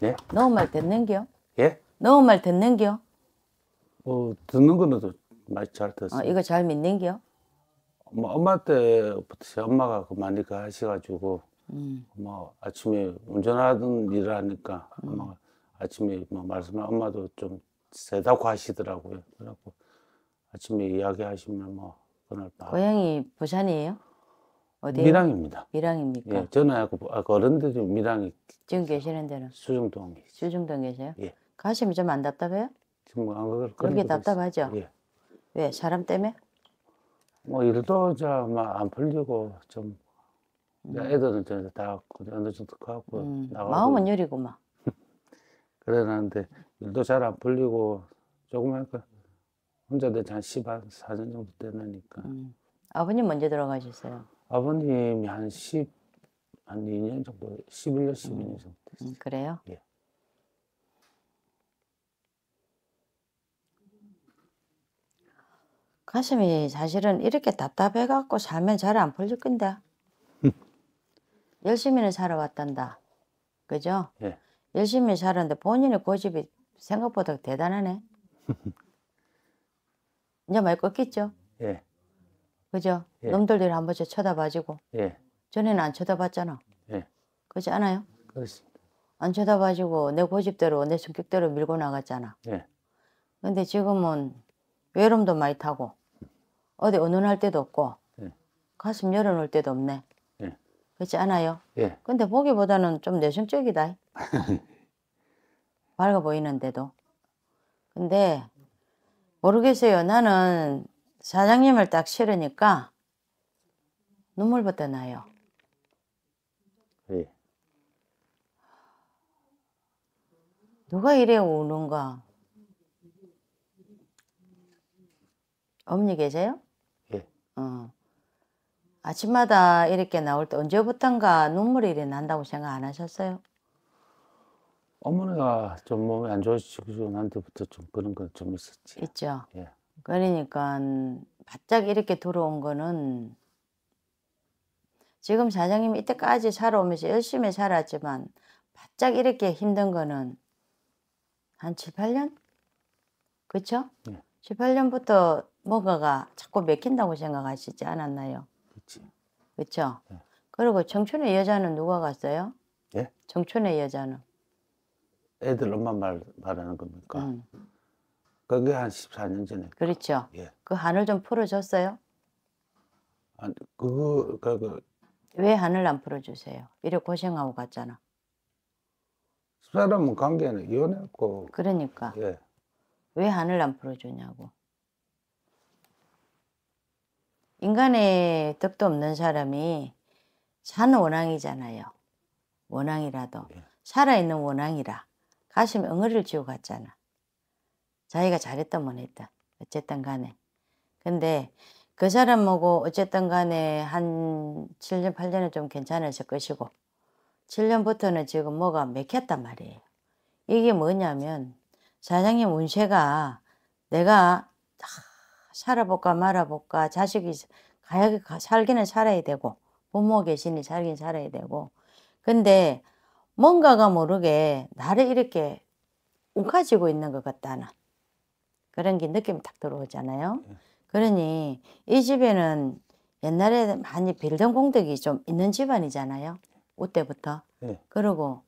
네? 너무 말 듣는겨? 예? 너무 말 듣는겨? 어, 듣는 거는 많이 잘 듣어요. 이거 잘 믿는겨? 뭐 엄마 때부터 엄마가 그 많이 그 하셔가지고 음. 뭐 아침에 운전하던 일을 하니까 음. 엄마가 아침에 뭐 말씀을 엄마도 좀 세다고 하시더라고요. 그래갖고 아침에 이야기하시면 뭐 그날 밤. 고향이 부산이에요? 어디요? 밀입니다 밀양입니까? 예, 저는 아까 아까 어른들이 밀양이 지금 계시는 데는 수중동. 수중동 계세요? 예. 가시면 그 좀안 답답해요? 지금 뭐 안 그럴 그런 게 답답하죠. 예. 왜 사람 때문에? 뭐 일도 좀안 풀리고 좀 음. 애들은 이제 다 그 어느 정도 갖고 그 음. 나가고 마음은 여리고 막 그러는데 일도 잘 안 풀리고 조금 하니까 혼자 내한 14년 정도 되나니까 음. 아버님 언제 들어가셨어요? 아버님이 한 10, 한 2년 정도, 11년, 12년 음. 정도 됐어요. 음, 그래요? 예. 가슴이 사실은 이렇게 답답해갖고 살면 잘 안 풀릴 건데. 열심히는 살아왔단다. 그죠? 예. 열심히 살았는데 본인의 고집이 생각보다 대단하네. 이제 많이 꺾겠죠? 예. 그죠? 예. 놈들들이 한 번씩 쳐다봐지고. 예. 전에는 안 쳐다봤잖아. 예. 그렇지 않아요? 그렇습니다. 안 쳐다봐지고 내 고집대로 내 성격대로 밀고 나갔잖아. 예. 근데 지금은 외로움도 많이 타고 어디 은은할 때도 없고 예. 가슴 열어놓을 때도 없네. 예. 그렇지 않아요? 예. 근데 보기보다는 좀 내성적이다. 밝아 보이는데도. 근데 모르겠어요. 나는 사장님을 딱싫으니까 눈물부터 나요. 예. 누가 이래 우는가? 어머니 계세요? 예. 어. 아침마다 이렇게 나올 때 언제부턴가 눈물이 이래 난다고 생각 안 하셨어요? 어머니가 좀 몸이 안 좋으시고 난때부터 좀 그런 건 좀 있었지. 있죠. 예. 그러니까 바짝 이렇게 들어온 거는 지금 사장님이 이때까지 살아오면서 열심히 살았지만 바짝 이렇게 힘든 거는 한 7, 8년? 그쵸? 네. 7, 8년부터 뭔가가 자꾸 맥힌다고 생각하시지 않았나요? 그치. 그쵸? 네. 그리고 청춘의 여자는 누가 갔어요? 예? 청춘의 여자는? 애들 엄마 말, 말하는 겁니까? 음. 그게 한 14년 전에. 그렇죠. 예. 그 한을 좀 풀어줬어요? 아 그거, 그, 그. 왜 한을 안 풀어주세요? 이래 고생하고 갔잖아. 사람은 관계는 이혼했고. 그러니까. 예. 왜 한을 안 풀어주냐고. 인간의 뜻도 없는 사람이 산 원앙이잖아요. 원앙이라도. 예. 살아있는 원앙이라. 가슴에 응어를 지고 갔잖아. 자기가 잘했던 못했다 어쨌든 간에 근데 그 사람하고 어쨌든 간에 한 7년 8년은 좀 괜찮으실 것이고 7년부터는 지금 뭐가 맥혔단 말이에요 이게 뭐냐면 사장님 운세가 내가 아, 살아볼까 말아볼까 자식이 가야 살기는 살아야 되고 부모 계시니 살긴 살아야 되고 근데 뭔가가 모르게 나를 이렇게 움가지고 있는 것 같다 는 그런 게 느낌이 딱 들어오잖아요. 네. 그러니 이 집에는 옛날에 많이 빌던 공덕이 좀 있는 집안이잖아요. 그때부터. 네. 그리고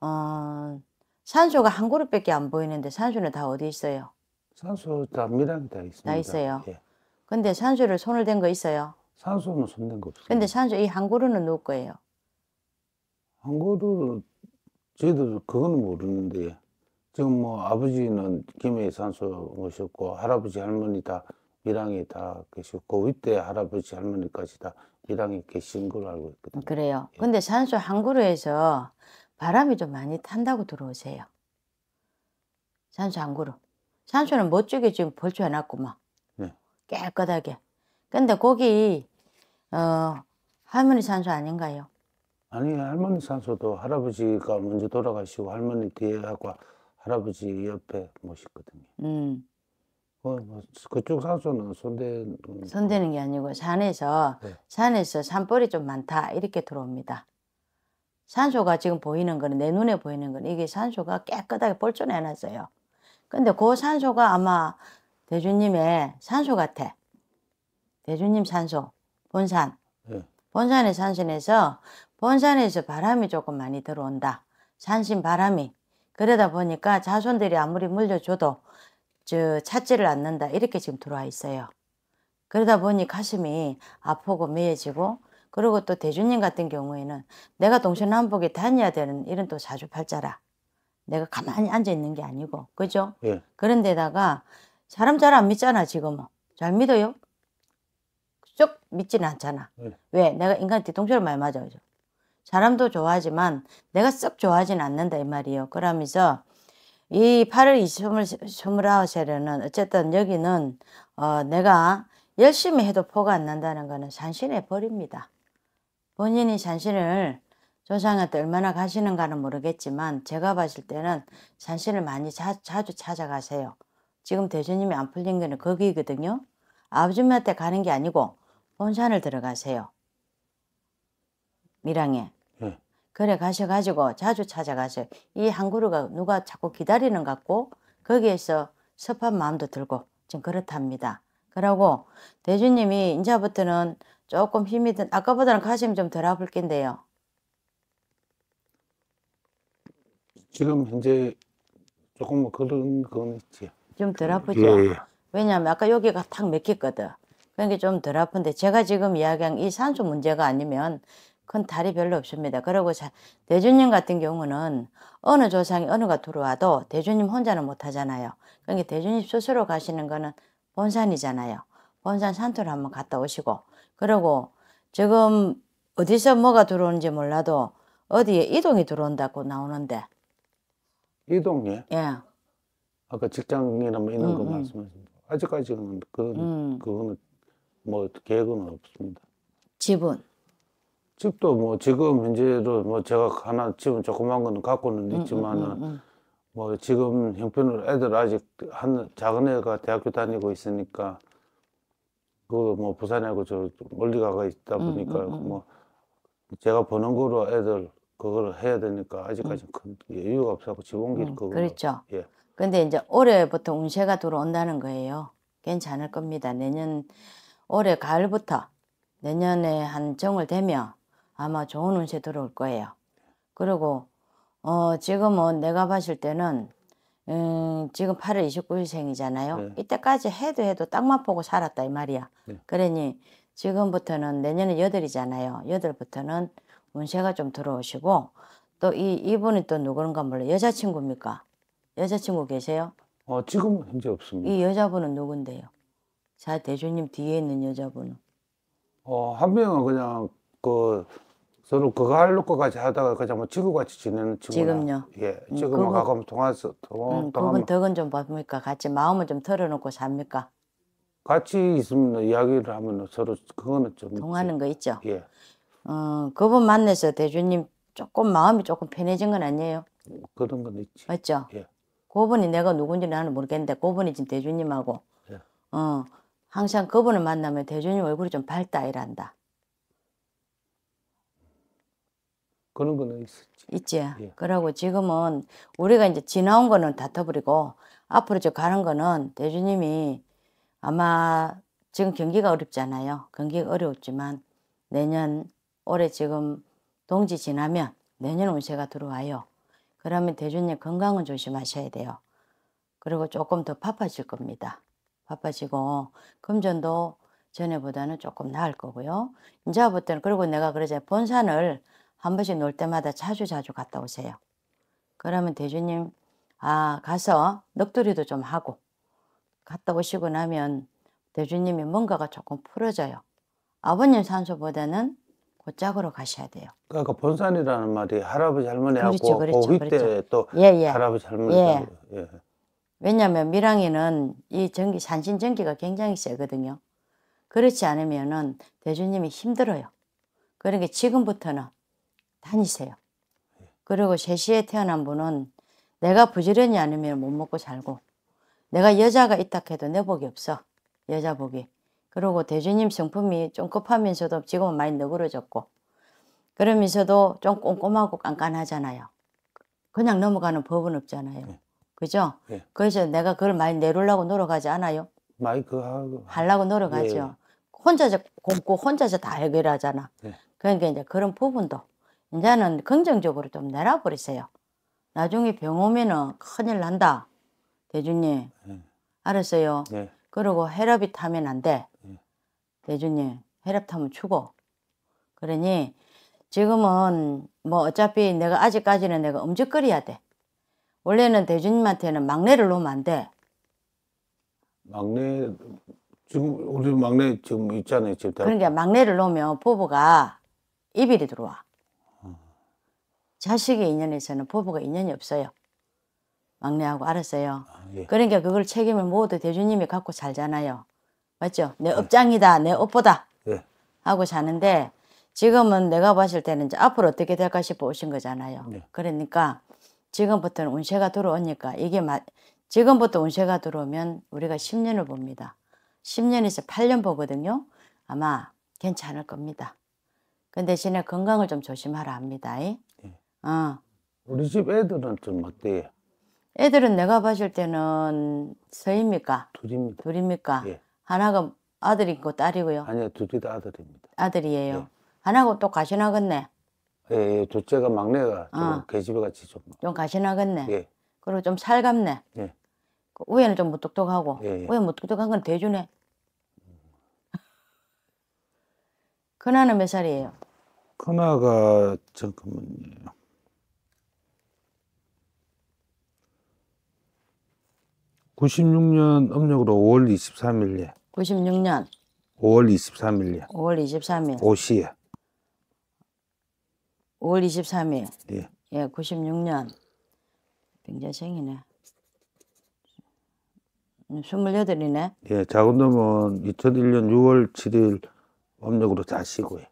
어, 산소가 한 그룹밖에 안 보이는데 산소는 다 어디 있어요? 산소 다 미랑이 다 있습니다. 다 있어요. 예. 근데 산소를 손을 댄 거 있어요? 산소는 손 댄 거 없어요. 근데 산소 이 한 그루는 누구 거예요? 한그루 저희도 그거는 모르는데 지금 뭐 아버지는 김해 산소 오셨고 할아버지 할머니 다 밀양에 다 계시고 그때 할아버지 할머니까지 다 밀양에 계신 걸로 알고 있거든요. 그래요. 예. 근데 산소 항구로에서 바람이 좀 많이 탄다고 들어오세요. 산소 항구로. 산소는 멋지게 지금 벌초놨구만 네. 깨끗하게. 근데 거기 어 할머니 산소 아닌가요? 아니 할머니 산소도 할아버지가 먼저 돌아가시고 할머니 뒤에 하고 할아버지 옆에 모시거든요. 음. 어, 뭐 그쪽 산소는 손대 손대는 게 아니고 산에서 네. 산에서 산벌이 좀 많다 이렇게 들어옵니다. 산소가 지금 보이는 거는 내 눈에 보이는 건 이게 산소가 깨끗하게 볼져내놨어요. 근데 그 산소가 아마 대주님의 산소 같아. 대주님 산소 본산. 네. 본산의 산신에서 본산에서 바람이 조금 많이 들어온다. 산신 바람이 그러다 보니까 자손들이 아무리 물려줘도 저 찾지를 않는다 이렇게 지금 들어와 있어요. 그러다 보니 가슴이 아프고 매해지고 그리고 또 대주님 같은 경우에는 내가 동서남북에 다녀야 되는 이런 또 자주팔자라 내가 가만히 앉아 있는 게 아니고 그죠? 예. 그런데다가 사람 잘 안 믿잖아 지금은 잘 믿어요? 쭉 믿지는 않잖아. 예. 왜 내가 인간 한테동서를 많이 맞아요. 사람도 좋아하지만 내가 썩 좋아하진 않는다 이말이요 그러면서 이 8월 29세례는 어쨌든 여기는 어 내가 열심히 해도 포가 안 난다는 거는 산신의벌입니다 본인이 산신을 조상한테 얼마나 가시는가는 모르겠지만 제가 봤을 때는 산신을 많이 자, 자주 찾아가세요. 지금 대주님이 안 풀린 거는 거기거든요. 아버지한테 가는 게 아니고 본산을 들어가세요. 밀양에. 네. 예. 그래 가셔가지고 자주 찾아가세요. 이 항구루가 누가 자꾸 기다리는 같고 거기에서 섭한 마음도 들고 지금 그렇답니다. 그러고 대주님이 인자부터는 조금 힘이 든 아까보다는 가슴이 좀덜 아플 낀데요. 지금 현재 조금 뭐 그런 건 있지. 좀덜 예, 아프죠. 예, 예. 왜냐하면 아까 여기가 탁 맥혔거든. 그런게좀덜 그러니까 아픈데 제가 지금 이야기한 이 산소 문제가 아니면 큰 달이 별로 없습니다. 그리고 자, 대주님 같은 경우는 어느 조상이 어느가 들어와도 대주님 혼자는 못하잖아요. 그러니까 대주님 스스로 가시는 거는 본산이잖아요. 본산 산토를 한번 갔다 오시고 그리고 지금 어디서 뭐가 들어오는지 몰라도 어디에 이동이 들어온다고 나오는데 이동이요? 예. 아까 직장이나 뭐 이런 음, 거 음. 말씀하신 거 아직까지는 그건 음. 그거는 뭐 계획은 없습니다. 지분 집도 뭐 지금 현재도뭐 제가 하나 지금 조그만 거는 갖고는 음, 음, 있지만은 음, 음, 음, 뭐 지금 형편으로 애들 아직 한 작은 애가 대학교 다니고 있으니까 그 뭐 부산하고 저 멀리 가가 있다 음, 보니까 뭐 제가 버는 거로 애들 그걸 해야 되니까 아직까지 큰 여유가 없어서 집 옮길 음, 그거 그렇죠. 예. 근데 이제 올해부터 운세가 들어온다는 거예요. 괜찮을 겁니다. 내년 올해 가을부터 내년에 한 정을 되면 아마 좋은 운세 들어올 거예요. 그리고 어 지금은 내가 봤을 때는 음 지금 8월 29일생이잖아요. 네. 이때까지 해도 해도 땅만 보고 살았다 이 말이야. 네. 그러니 지금부터는 내년에 여덟이잖아요. 여덟부터는 운세가 좀 들어오시고 또 이 이분이 또 누구인가 몰라 여자친구입니까? 여자친구 계세요? 어 지금 현재 없습니다. 이 여자분은 누군데요? 자 대주님 뒤에 있는 여자분은? 어한 명은 그냥 그 저는 그거 할려고 까지 하다가 그냥 뭐지구같이 지내는 친구나 지금요? 예 음, 지금 그 가끔 통화해서 음, 그분 덕은 좀 봅니까? 같이 마음은 좀 털어놓고 삽니까? 같이 있으면 이야기를 하면 서로 그거는 좀 동하는 거 있죠? 예 어, 그분 만나서 대주님 조금 마음이 조금 편해진 건 아니에요? 그런 건 있지 맞죠? 예. 그분이 내가 누군지 나는 모르겠는데 그분이 지금 대주님하고 예. 어, 항상 그분을 만나면 대주님 얼굴이 좀 밝다 이란다. 그런 거는 있었지. 있지. 예. 그러고 지금은 우리가 이제 지나온 거는 다 터버리고 앞으로 저 가는 거는 대주님이 아마 지금 경기가 어렵잖아요. 경기가 어렵지만 내년 올해 지금 동지 지나면 내년 운세가 들어와요. 그러면 대주님 건강은 조심하셔야 돼요. 그리고 조금 더 바빠질 겁니다. 바빠지고 금전도 전에보다는 조금 나을 거고요. 이제부터는 그리고 내가 그러자 본산을 한 번씩 놀 때마다 자주 자주 갔다 오세요. 그러면 대주님 아 가서 넋두리도 좀 하고 갔다 오시고 나면 대주님이 뭔가가 조금 풀어져요. 아버님 산소보다는 곧짝으로 가셔야 돼요. 그러니까 본산이라는 말이 할아버지 할머니하고 그렇죠, 그렇죠, 고기 그 그렇죠. 때또 예, 예. 할아버지 할머니 예. 예. 왜냐하면 미랑이는 이 전기 산신 전기가 굉장히 세거든요. 그렇지 않으면은 대주님이 힘들어요. 그러니까 지금부터는 다니세요. 그리고 3시에 태어난 분은 내가 부지런히 않으면 못 먹고 살고 내가 여자가 있다 해도 내 복이 없어. 여자 복이. 그리고 대주님 성품이 좀 급하면서도 지금은 많이 너그러졌고 그러면서도 좀 꼼꼼하고 깐깐하잖아요. 그냥 넘어가는 법은 없잖아요. 예. 그죠? 네. 그래서 내가 그걸 많이 내려려고 노력하지 않아요? 많이 그 하고 하려고 노력하죠. 네. 혼자서 곰고 혼자서 다 해결하잖아. 그러니까 이제 그런 부분도 이제는 긍정적으로 좀 내려버리세요. 나중에 병 오면은 큰일 난다. 대주님. 네. 알았어요. 네. 그리고 혈압이 타면 안 돼. 네. 대주님, 혈압 타면 죽어. 그러니 지금은 뭐 어차피 내가 아직까지는 내가 움직거려야 돼. 원래는 대주님한테는 막내를 놓으면 안 돼. 막내 지금 우리 막내 지금 있잖아요. 지금 그러니까 막내를 놓으면 부부가 이별이 들어와. 자식의 인연에서는 부부가 인연이 없어요. 막내하고 알았어요. 아, 예. 그러니까 그걸 책임을 모두 대주님이 갖고 살잖아요. 맞죠? 내 네. 업장이다, 내 업보다 예. 하고 사는데 지금은 내가 봤을 때는 이제 앞으로 어떻게 될까 싶어 오신 거잖아요. 예. 그러니까 지금부터는 운세가 들어오니까 이게 마, 지금부터 운세가 들어오면 우리가 10년을 봅니다. 10년에서 8년 보거든요. 아마 괜찮을 겁니다. 그 대신에 건강을 좀 조심하라 합니다. 아. 우리 집 애들은 좀 어때요? 애들은 내가 봤을 때는 서입니까? 둘입니다. 둘입니까? 예. 하나가 아들이고 딸이고요. 아니요, 둘다 아들입니다. 아들이에요. 예. 하나고 또 가시나겠네. 예, 예, 둘째가 막내가 계집애 어. 같이 좀. 좀 가시나겠네. 예. 그리고 좀 살갑네. 예. 그 위에는 좀 무뚝뚝하고. 예, 예. 위에 무뚝뚝한 건 대주네. 큰아는 몇 살이에요? 큰아가 잠깐만요. 96년 음력으로 5월 23일에 96년 5월 23일에 5월 23일 오시에 5월 23일 예, 예 96년 병자생이네 28이네 예 작은 놈은 2001년 6월 7일 음력으로 다시고요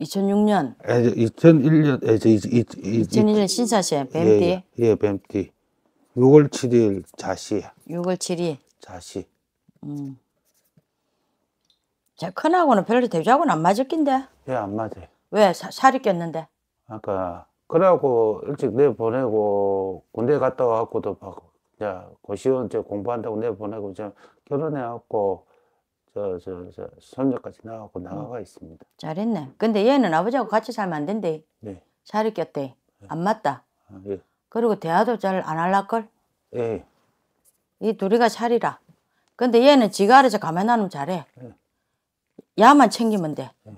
2006년 에, 2001년 에, 이, 이, 이, 2001년 신사시 예, 뱀띠 예, 예 뱀띠 6월 7일 자시. 6월 7일. 자시. 음. 제 큰하고는 별로 대주하고는 안 맞을 낀데. 예, 안 맞아. 왜 사, 살이 꼈는데? 아까 그래고 일찍 내 보내고 군대 갔다 와갖고도 자 고시원 저 공부한다고 내 보내고 저 결혼해갖고 저 저 저 손녀까지 음. 나가고 나가가 있습니다. 잘했네. 근데 얘는 아버지하고 같이 살면 안 된대. 네. 살이 꼈대. 네. 안 맞다. 아, 예. 그리고 대화도 잘 안 할라걸? 예. 이 둘이가 살이라. 근데 얘는 지가 알아서 가만 놔면 잘해. 예. 야만 챙기면 돼. 예.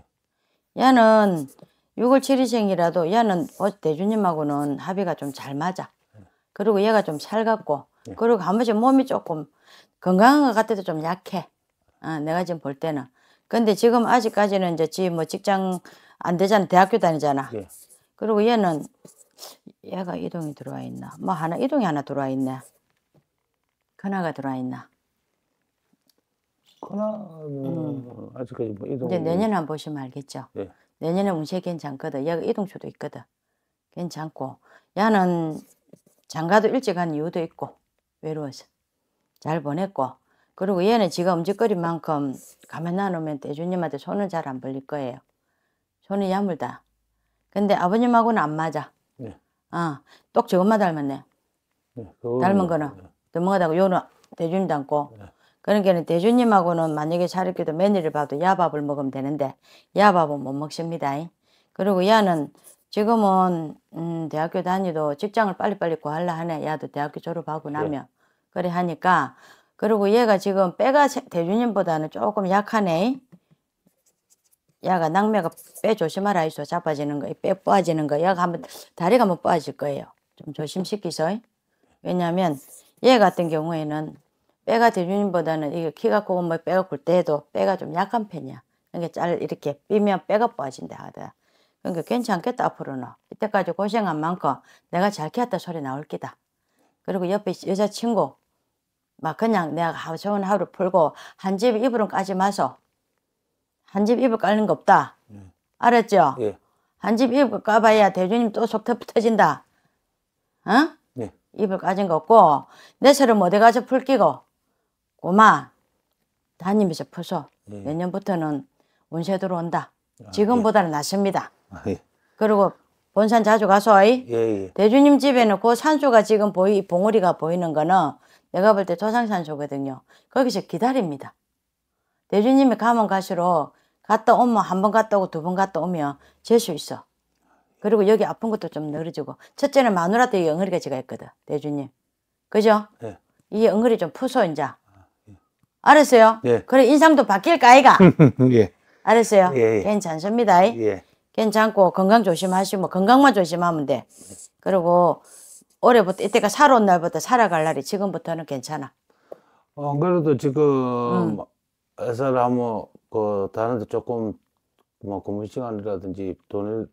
얘는 6월 7일생이라도 얘는 대주님하고는 합의가 좀 잘 맞아. 예. 그리고 얘가 좀 살갑고 그리고 한 번씩 몸이 조금 건강한 것 같아도 좀 약해. 아, 내가 지금 볼 때는. 근데 지금 아직까지는 이제 지 뭐 직장 안 되잖아. 대학교 다니잖아. 예. 그리고 얘는 얘가 이동이 들어와 있나? 뭐 하나 이동이 하나 들어와 있네. 그나가 들어와 있나? 그나는 음. 아직까지 뭐 이동. 이제 내년에 한번 보시면 알겠죠. 네. 내년에 운세 괜찮거든. 얘가 이동초도 있거든. 괜찮고 야는 장가도 일찍 간 이유도 있고 외로워서 잘 보냈고 그리고 얘는 지가 움직거린 만큼 가만 히 놔놓으면 대주님한테 손은 잘안 벌릴 거예요. 손이 야물다. 근데 아버님하고는 안 맞아. 아, 똑 저것만 닮았네. 네, 닮은 거는 네. 너가하다고 요는 대준님 닮고. 네. 그러니까 대준님하고는 만약에 차렸기도 메뉴를 봐도 야밥을 먹으면 되는데 야밥은 못 먹습니다. 그리고 야는 지금은 음, 대학교 다니도 직장을 빨리빨리 구할라 하네. 야도 대학교 졸업하고 네. 나면 그래 하니까 그리고 얘가 지금 빼가 대준님보다는 조금 약하네. 야가 낙매가 빼 조심하라 해서 자빠지는 거, 빼 빠지는 거, 야가 한번 다리가 한번 빠질 거예요. 좀 조심시키소. 왜냐하면 얘 같은 경우에는 빼가 대준님보다는 이게 키가 크고 뭐 빼가 굵 때도 빼가 좀 약한 편이야. 그러니까 잘 이렇게 삐면 빼가 빠진다 하더라. 그러니까 괜찮겠다 앞으로는. 이때까지 고생한 만큼 내가 잘 키웠다 소리 나올 기다. 그리고 옆에 여자친구 막 그냥 내가 하루 종일 하루 풀고 한집에 입으로 까지 마서 한집 이불 깔는 거 없다. 음. 알았죠? 예. 한집 이불 까봐야 대주님 또 속 터지진다. 어? 예. 네. 이불 까진 거 없고 내 새로 어디 뭐 가서 풀 끼고 고마 담임에서 풀소. 예. 네. 내년부터는 운세 들어온다. 아, 지금보다는 예. 낫습니다. 아, 예. 그리고 본산 자주 가서 예, 예, 대주님 집에는 그 산소가 지금 보이 봉우리가 보이는 거는 내가 볼 때조상산소거든요 거기서 기다립니다. 대리님이 가면 가시록 갔다 오면 한 번 갔다 오고 두 번 갔다 오면 재수 있어. 그리고 여기 아픈 것도 좀 늘어지고 첫째는 마누라 때엉어리가 제가 있거든 대주님 그죠? 네. 예. 이엉어리좀 푸소 이제 아, 예. 알았어요? 예. 그래 인상도 바뀔까 아이가? 예. 알았어요? 예, 예, 괜찮습니다 예. 괜찮고 건강 조심하시고 건강만 조심하면 돼 그리고 올해부터 이때가 살아온 날부터 살아갈 날이 지금부터는 괜찮아 안 어, 그래도 지금 음. 회사를 하면 그 다른데 조금 뭐 근무 시간이라든지 돈을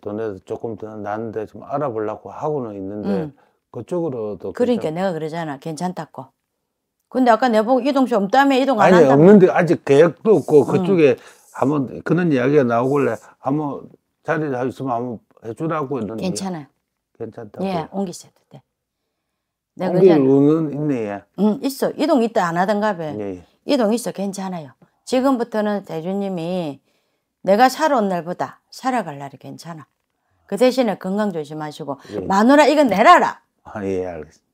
돈에서 조금 더 나는데 좀 알아보려고 하고는 있는데 음. 그쪽으로도 그러니까 괜찮... 내가 그러잖아 괜찮다고 근데 아까 내보고 이동 시 없다며 이동 안 아니 한다며. 없는데 아직 계획도 없고 음. 그쪽에 음. 한번 그런 이야기가 나오길래 한번 자리를 할 있으면 한번 해주라고 했는데 괜찮아 괜찮다고 예 옮기셔도 돼 옮길 의는 있네 예. 응 있어 이동 있다 안 하던가 봐 예, 예. 이동이 있어 괜찮아요. 지금부터는 대주님이 내가 살아온 날보다 살아갈 날이 괜찮아. 그 대신에 건강 조심하시고 예. 마누라 이거 내라라. 아, 예, 알겠습니다.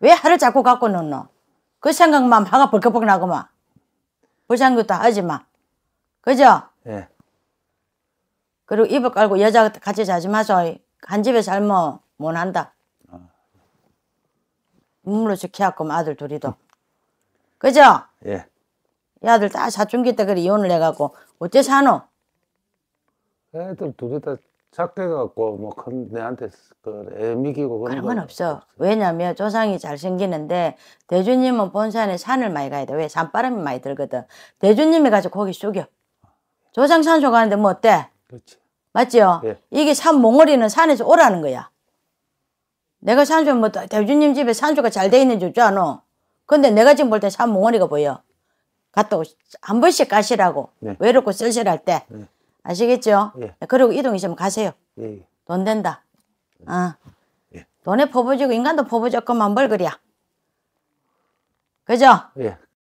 왜 하루 자꾸 갖고 놓노? 그 생각만 화가 벌컥벌컥 나고만. 불상교도 하지 마. 그죠? 예. 그리고 이불 깔고 여자 같이 자지 마소. 한 집에 살면 못한다. 아. 눈물로 지켜갖고 아들 둘이도. 그죠? 예. 야들 다 사춘기 때 그래 이혼을 해갖고 어째 사노? 애들 둘다 작게갖고 뭐 큰 내한테 그애 미기고 그런, 그런 건 없어. 왜냐면 조상이 잘 생기는데 대주님은 본산에 산을 많이 가야 돼. 왜 산바람이 많이 들거든. 대주님이 가서 고기 쑥여. 조상 산소 가는데 뭐 어때? 그렇지. 맞지요? 예. 이게 산 몽골이는 산에서 오라는 거야. 내가 산소 뭐 대주님 집에 산소가 잘 돼 있는 줄 아노? 근데 내가 지금 볼 때참 몽원이가 보여. 갔다 오시, 한 번씩 가시라고. 네. 외롭고 쓸쓸할 때. 네. 아시겠죠? 예. 네, 그리고 이동 이으면 가세요. 예. 예. 돈 된다. 아. 네. 어. 예. 돈에 퍼부지고 인간도 퍼부졌고만벌그야 그죠? 예.